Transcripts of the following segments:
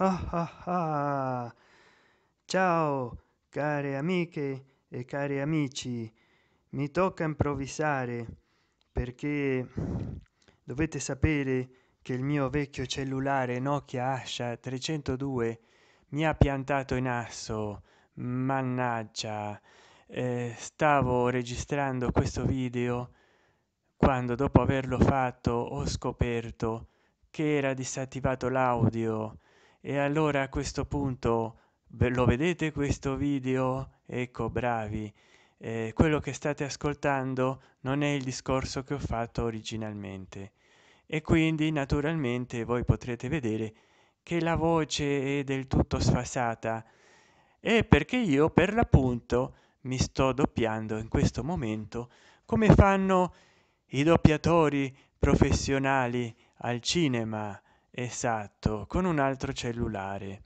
Ah, ah, ah. Ciao care amiche e cari amici, mi tocca improvvisare perché dovete sapere che il mio vecchio cellulare Nokia Asha 302 mi ha piantato in asso. Mannaggia, eh, stavo registrando questo video quando dopo averlo fatto ho scoperto che era disattivato l'audio e allora a questo punto lo vedete questo video ecco bravi eh, quello che state ascoltando non è il discorso che ho fatto originalmente e quindi naturalmente voi potrete vedere che la voce è del tutto sfasata e perché io per l'appunto mi sto doppiando in questo momento come fanno i doppiatori professionali al cinema esatto con un altro cellulare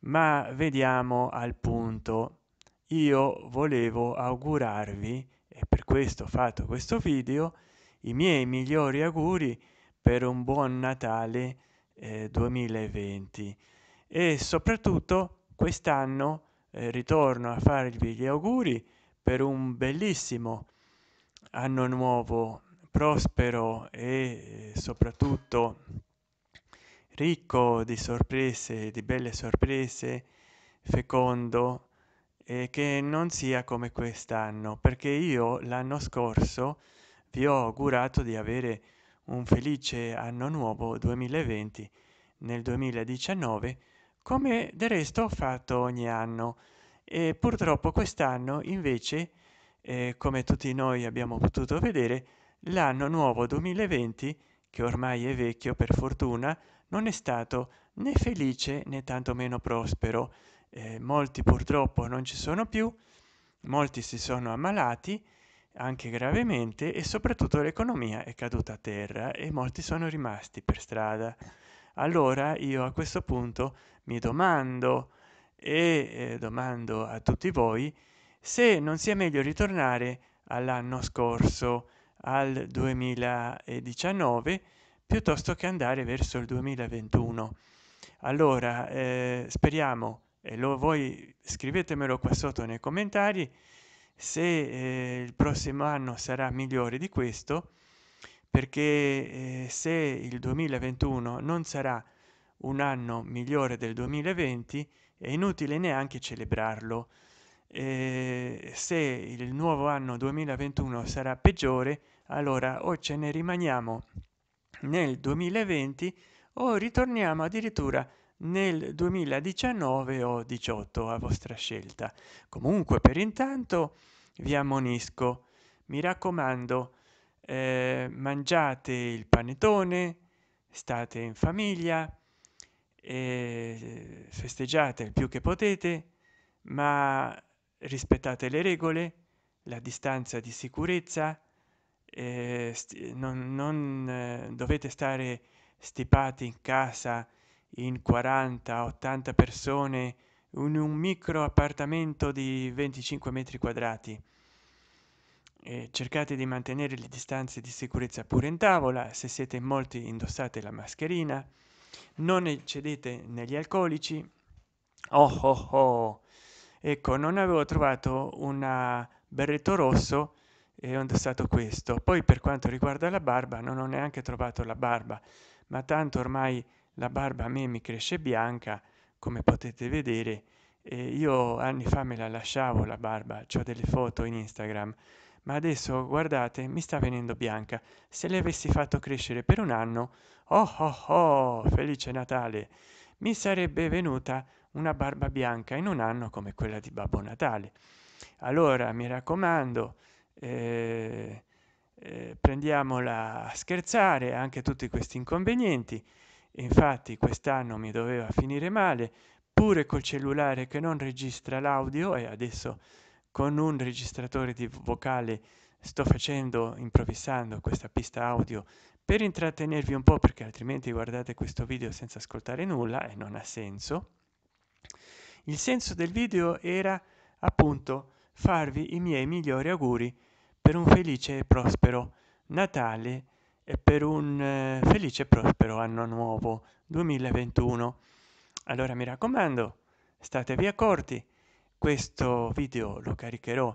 ma vediamo al punto io volevo augurarvi e per questo ho fatto questo video i miei migliori auguri per un buon natale eh, 2020 e soprattutto quest'anno eh, ritorno a farvi gli auguri per un bellissimo anno nuovo prospero e eh, soprattutto ricco di sorprese di belle sorprese fecondo e che non sia come quest'anno perché io l'anno scorso vi ho augurato di avere un felice anno nuovo 2020 nel 2019 come del resto ho fatto ogni anno e purtroppo quest'anno invece eh, come tutti noi abbiamo potuto vedere l'anno nuovo 2020 che ormai è vecchio per fortuna non è stato né felice né tanto meno prospero eh, molti purtroppo non ci sono più molti si sono ammalati anche gravemente e soprattutto l'economia è caduta a terra e molti sono rimasti per strada allora io a questo punto mi domando e eh, domando a tutti voi se non sia meglio ritornare all'anno scorso al 2019 piuttosto che andare verso il 2021 allora eh, speriamo e lo voi scrivetemelo qua sotto nei commentari se eh, il prossimo anno sarà migliore di questo perché eh, se il 2021 non sarà un anno migliore del 2020 è inutile neanche celebrarlo eh, se il nuovo anno 2021 sarà peggiore allora o ce ne rimaniamo nel 2020 o ritorniamo addirittura nel 2019 o 18 a vostra scelta comunque per intanto vi ammonisco mi raccomando eh, mangiate il panettone state in famiglia eh, festeggiate il più che potete ma rispettate le regole la distanza di sicurezza eh, non, non eh, dovete stare stipati in casa in 40 80 persone in un micro appartamento di 25 metri quadrati eh, cercate di mantenere le distanze di sicurezza pure in tavola se siete in molti indossate la mascherina non eccedete negli alcolici oh oh oh ecco non avevo trovato un berretto rosso è onde stato questo poi per quanto riguarda la barba non ho neanche trovato la barba ma tanto ormai la barba a me mi cresce bianca come potete vedere io anni fa me la lasciavo la barba ho delle foto in instagram ma adesso guardate mi sta venendo bianca se le avessi fatto crescere per un anno oh oh oh felice natale mi sarebbe venuta una barba bianca in un anno come quella di babbo natale allora mi raccomando eh, eh, prendiamola a scherzare anche tutti questi inconvenienti infatti quest'anno mi doveva finire male pure col cellulare che non registra l'audio e adesso con un registratore di vocale sto facendo improvvisando questa pista audio per intrattenervi un po perché altrimenti guardate questo video senza ascoltare nulla e non ha senso il senso del video era appunto farvi i miei migliori auguri per un felice e prospero natale e per un eh, felice e prospero anno nuovo 2021 allora mi raccomando statevi accorti questo video lo caricherò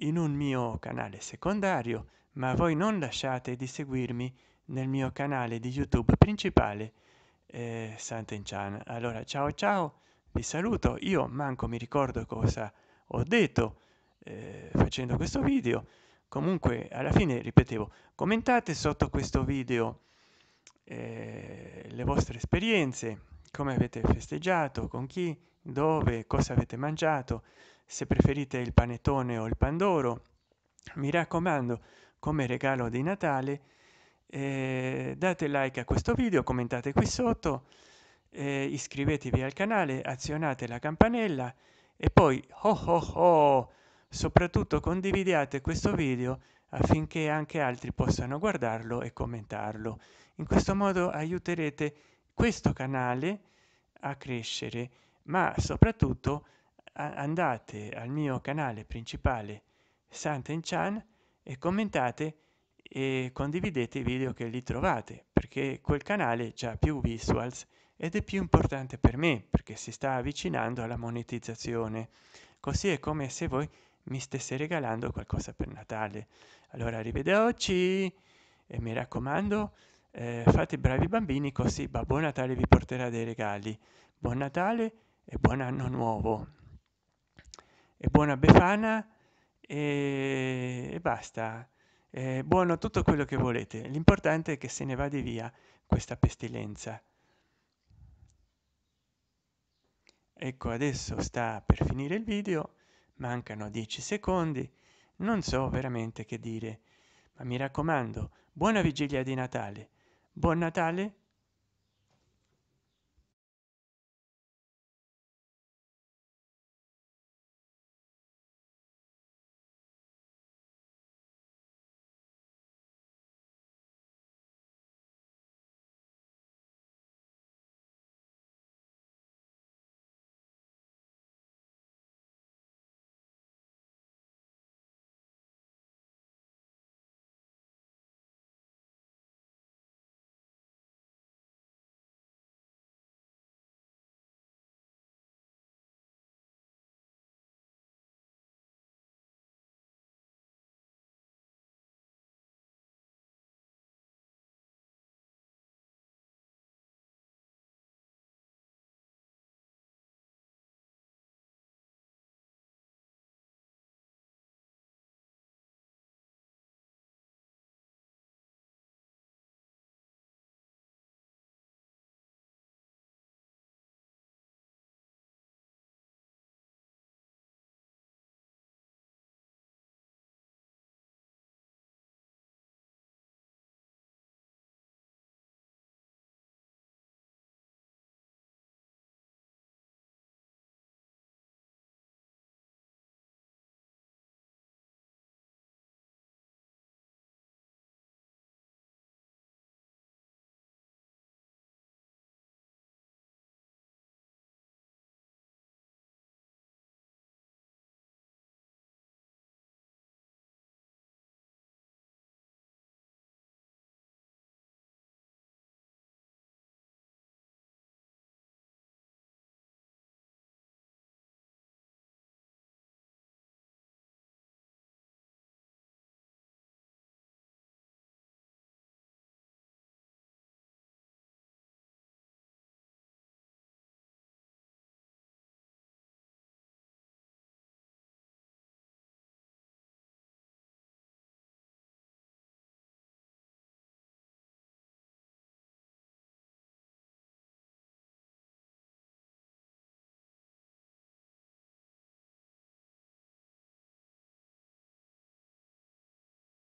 in un mio canale secondario ma voi non lasciate di seguirmi nel mio canale di youtube principale eh, chan allora ciao ciao vi saluto io manco mi ricordo cosa ho detto eh, facendo questo video comunque alla fine ripetevo commentate sotto questo video eh, le vostre esperienze come avete festeggiato con chi dove cosa avete mangiato se preferite il panettone o il pandoro mi raccomando come regalo di natale eh, date like a questo video commentate qui sotto eh, iscrivetevi al canale azionate la campanella e poi oh oh oh soprattutto condividiate questo video affinché anche altri possano guardarlo e commentarlo in questo modo aiuterete questo canale a crescere ma soprattutto andate al mio canale principale santen chan e commentate e condividete i video che li trovate perché quel canale ha più visuals ed è più importante per me perché si sta avvicinando alla monetizzazione così è come se voi mi stesse regalando qualcosa per natale allora arrivederci e mi raccomando eh, fate bravi bambini così babbo natale vi porterà dei regali buon natale e buon anno nuovo e buona befana e, e basta eh, buono tutto quello che volete l'importante è che se ne vada via questa pestilenza ecco adesso sta per finire il video mancano dieci secondi non so veramente che dire ma mi raccomando buona vigilia di natale buon natale